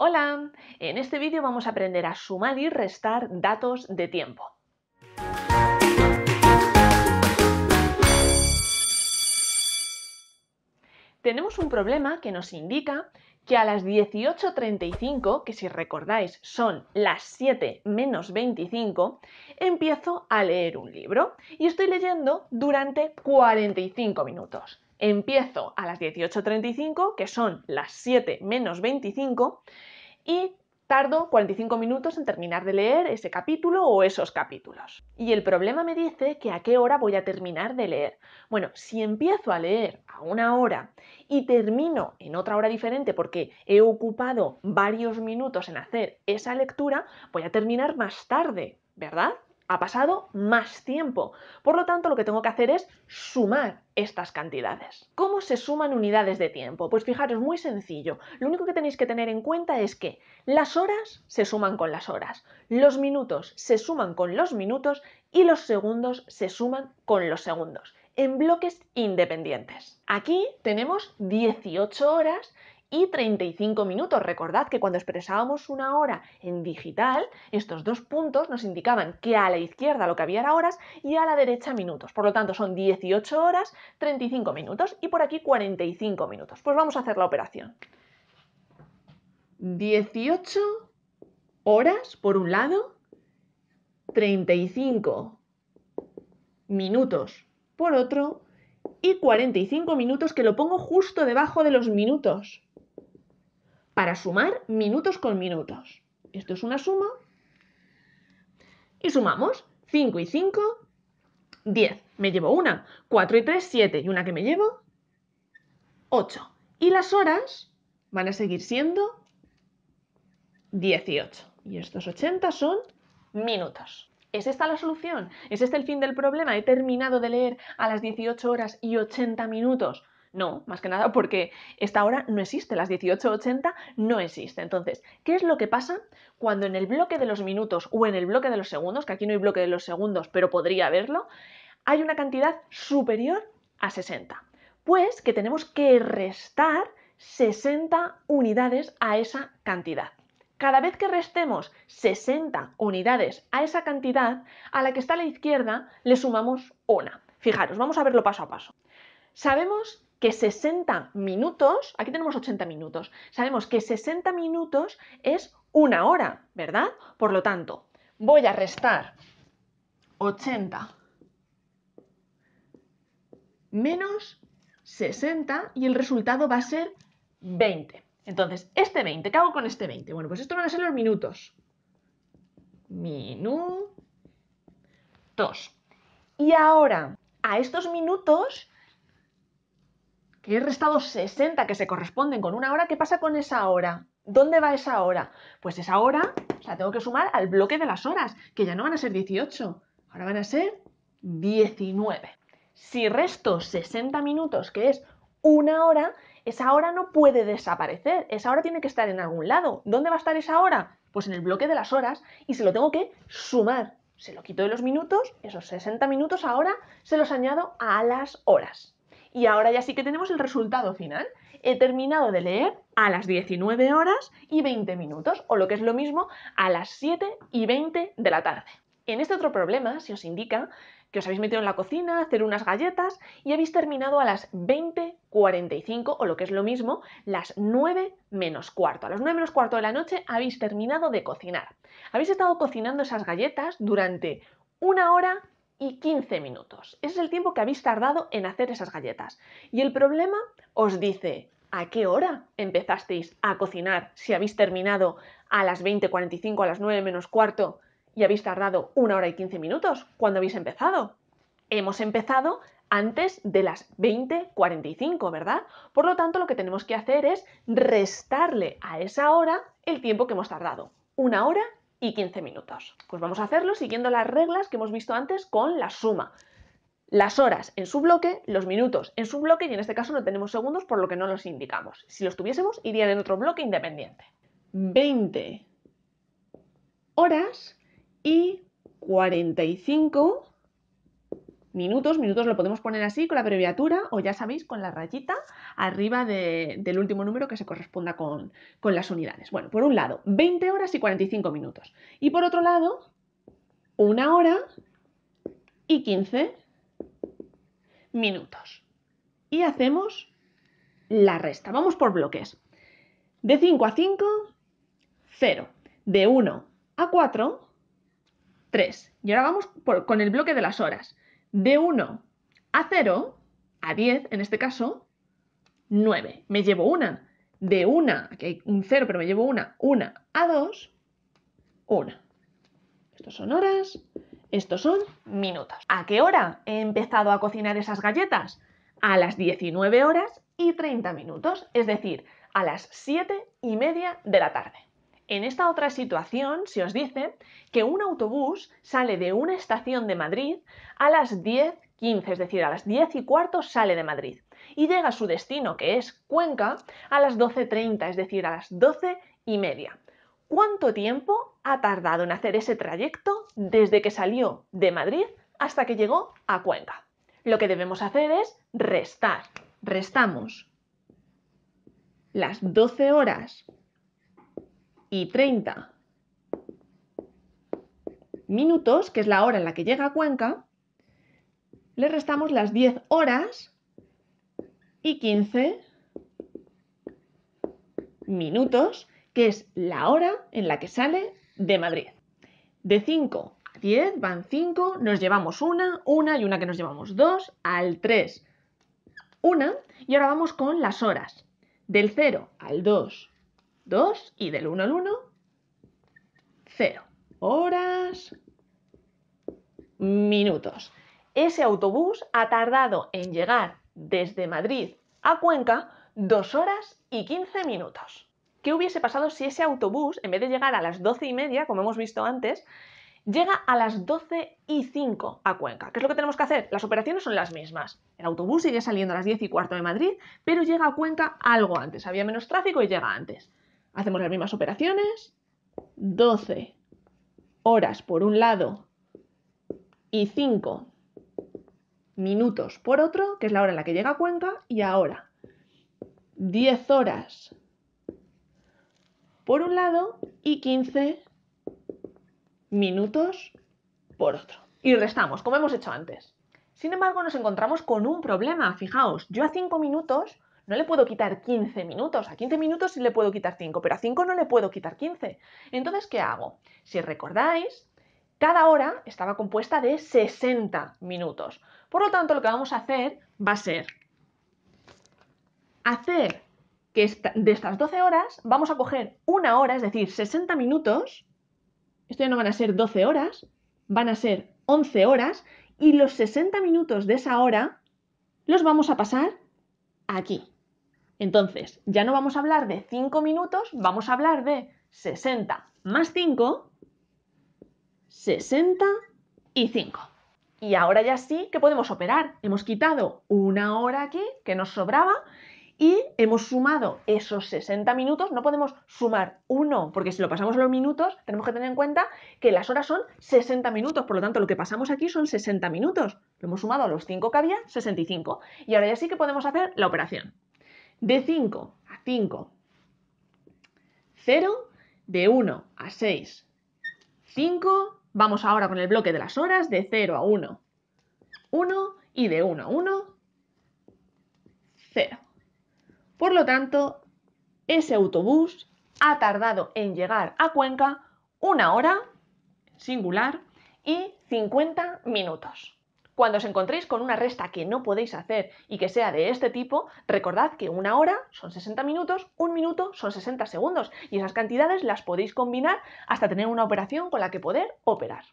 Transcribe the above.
Hola, en este vídeo vamos a aprender a sumar y restar datos de tiempo. Tenemos un problema que nos indica que a las 18.35, que si recordáis son las 7 menos 25, empiezo a leer un libro y estoy leyendo durante 45 minutos. Empiezo a las 18.35, que son las 7 menos 25, y tardo 45 minutos en terminar de leer ese capítulo o esos capítulos. Y el problema me dice que a qué hora voy a terminar de leer. Bueno, si empiezo a leer a una hora y termino en otra hora diferente porque he ocupado varios minutos en hacer esa lectura, voy a terminar más tarde, ¿verdad? ha pasado más tiempo. Por lo tanto, lo que tengo que hacer es sumar estas cantidades. ¿Cómo se suman unidades de tiempo? Pues fijaros, muy sencillo. Lo único que tenéis que tener en cuenta es que las horas se suman con las horas, los minutos se suman con los minutos y los segundos se suman con los segundos en bloques independientes. Aquí tenemos 18 horas y 35 minutos. Recordad que cuando expresábamos una hora en digital, estos dos puntos nos indicaban que a la izquierda lo que había era horas y a la derecha minutos. Por lo tanto, son 18 horas, 35 minutos y por aquí 45 minutos. Pues vamos a hacer la operación. 18 horas por un lado, 35 minutos por otro y 45 minutos que lo pongo justo debajo de los minutos para sumar minutos con minutos. Esto es una suma. Y sumamos 5 y 5, 10. Me llevo una. 4 y 3, 7. Y una que me llevo, 8. Y las horas van a seguir siendo 18. Y estos 80 son minutos. ¿Es esta la solución? ¿Es este el fin del problema? ¿He terminado de leer a las 18 horas y 80 minutos? No, más que nada porque esta hora no existe, las 18.80 no existe. Entonces, ¿qué es lo que pasa cuando en el bloque de los minutos o en el bloque de los segundos, que aquí no hay bloque de los segundos, pero podría haberlo, hay una cantidad superior a 60? Pues que tenemos que restar 60 unidades a esa cantidad. Cada vez que restemos 60 unidades a esa cantidad, a la que está a la izquierda le sumamos una. Fijaros, vamos a verlo paso a paso. Sabemos que 60 minutos, aquí tenemos 80 minutos, sabemos que 60 minutos es una hora, ¿verdad? Por lo tanto, voy a restar 80 menos 60 y el resultado va a ser 20. Entonces, este 20, ¿qué hago con este 20? Bueno, pues esto van a ser los minutos. Minutos. Y ahora, a estos minutos he restado 60 que se corresponden con una hora, ¿qué pasa con esa hora? ¿Dónde va esa hora? Pues esa hora la tengo que sumar al bloque de las horas, que ya no van a ser 18, ahora van a ser 19. Si resto 60 minutos, que es una hora, esa hora no puede desaparecer, esa hora tiene que estar en algún lado. ¿Dónde va a estar esa hora? Pues en el bloque de las horas y se lo tengo que sumar. Se lo quito de los minutos, esos 60 minutos ahora se los añado a las horas. Y ahora ya sí que tenemos el resultado final. He terminado de leer a las 19 horas y 20 minutos, o lo que es lo mismo, a las 7 y 20 de la tarde. En este otro problema se os indica que os habéis metido en la cocina a hacer unas galletas y habéis terminado a las 20.45 o lo que es lo mismo, las 9 menos cuarto. A las 9 menos cuarto de la noche habéis terminado de cocinar. Habéis estado cocinando esas galletas durante una hora y 15 minutos. Ese es el tiempo que habéis tardado en hacer esas galletas. Y el problema os dice, ¿a qué hora empezasteis a cocinar si habéis terminado a las 20.45, a las 9 menos cuarto y habéis tardado una hora y 15 minutos? ¿Cuándo habéis empezado? Hemos empezado antes de las 20.45, ¿verdad? Por lo tanto, lo que tenemos que hacer es restarle a esa hora el tiempo que hemos tardado. Una hora y 15 minutos. Pues vamos a hacerlo siguiendo las reglas que hemos visto antes con la suma. Las horas en su bloque, los minutos en su bloque y en este caso no tenemos segundos por lo que no los indicamos. Si los tuviésemos irían en otro bloque independiente. 20 horas y 45 minutos. Minutos lo podemos poner así con la abreviatura o ya sabéis con la rayita arriba del último número que se corresponda con, las unidades. Bueno, por un lado, 20 horas y 45 minutos. Y por otro lado, una hora y 15 minutos. Y hacemos la resta. Vamos por bloques. De 5 a 5, 0. De 1 a 4, 3. Y ahora vamos con el bloque de las horas. De 1 a 0, a 10 en este caso, 9. Me llevo una. De 1, aquí hay un 0, pero me llevo una, 1 a 2, 1. Estos son horas, estos son minutos. ¿A qué hora he empezado a cocinar esas galletas? A las 19 horas y 30 minutos, es decir, a las 7 y media de la tarde. En esta otra situación se os dice que un autobús sale de una estación de Madrid a las 10.15, es decir, a las 10 y cuarto sale de Madrid y llega a su destino, que es Cuenca, a las 12.30, es decir, a las 12 y media. ¿Cuánto tiempo ha tardado en hacer ese trayecto desde que salió de Madrid hasta que llegó a Cuenca? Lo que debemos hacer es restar. Restamos las 12 horas y 30 minutos, que es la hora en la que llega a Cuenca, le restamos las 10 horas y 15 minutos, que es la hora en la que sale de Madrid. De 5 a 10 van 5, nos llevamos una, una y una que nos llevamos dos, al 3, una, y ahora vamos con las horas. Del 0 al 2, 2 y del 1 al 1, 0. Horas, minutos. Ese autobús ha tardado en llegar desde Madrid a Cuenca 2 horas y 15 minutos. ¿Qué hubiese pasado si ese autobús, en vez de llegar a las 12 y media, como hemos visto antes, llega a las 12 y 5 a Cuenca. ¿Qué es lo que tenemos que hacer? Las operaciones son las mismas. El autobús sigue saliendo a las 10 y cuarto de Madrid, pero llega a Cuenca algo antes. Había menos tráfico y llega antes hacemos las mismas operaciones, 12 horas por un lado y 5 minutos por otro, que es la hora en la que llega a Cuenca, y ahora 10 horas por un lado y 15 minutos por otro. Y restamos, como hemos hecho antes. Sin embargo, nos encontramos con un problema, fijaos, yo a 5 minutos no le puedo quitar 15 minutos. A 15 minutos sí le puedo quitar 5, pero a 5 no le puedo quitar 15. Entonces, ¿qué hago? Si recordáis, cada hora estaba compuesta de 60 minutos. Por lo tanto, lo que vamos a hacer va a ser hacer que de estas 12 horas vamos a coger una hora, es decir, 60 minutos. Esto ya no van a ser 12 horas, van a ser 11 horas. Y los 60 minutos de esa hora los vamos a pasar aquí. Entonces, ya no vamos a hablar de 5 minutos, vamos a hablar de 60 más 5, 60 y 5. Y ahora ya sí que podemos operar. Hemos quitado una hora aquí que nos sobraba y hemos sumado esos 60 minutos. No podemos sumar uno, porque si lo pasamos a los minutos, tenemos que tener en cuenta que las horas son 60 minutos. Por lo tanto, lo que pasamos aquí son 60 minutos. Lo hemos sumado a los 5 que había, 65. Y ahora ya sí que podemos hacer la operación. De 5 a 5. 0 de 1 a 6. 5. Vamos ahora con el bloque de las horas de 0 a 1. 1 y de 1 a 1. 0. Por lo tanto, ese autobús ha tardado en llegar a Cuenca una hora, singular, y 50 minutos. Cuando os encontréis con una resta que no podéis hacer y que sea de este tipo, recordad que una hora son 60 minutos, un minuto son 60 segundos y esas cantidades las podéis combinar hasta tener una operación con la que poder operar.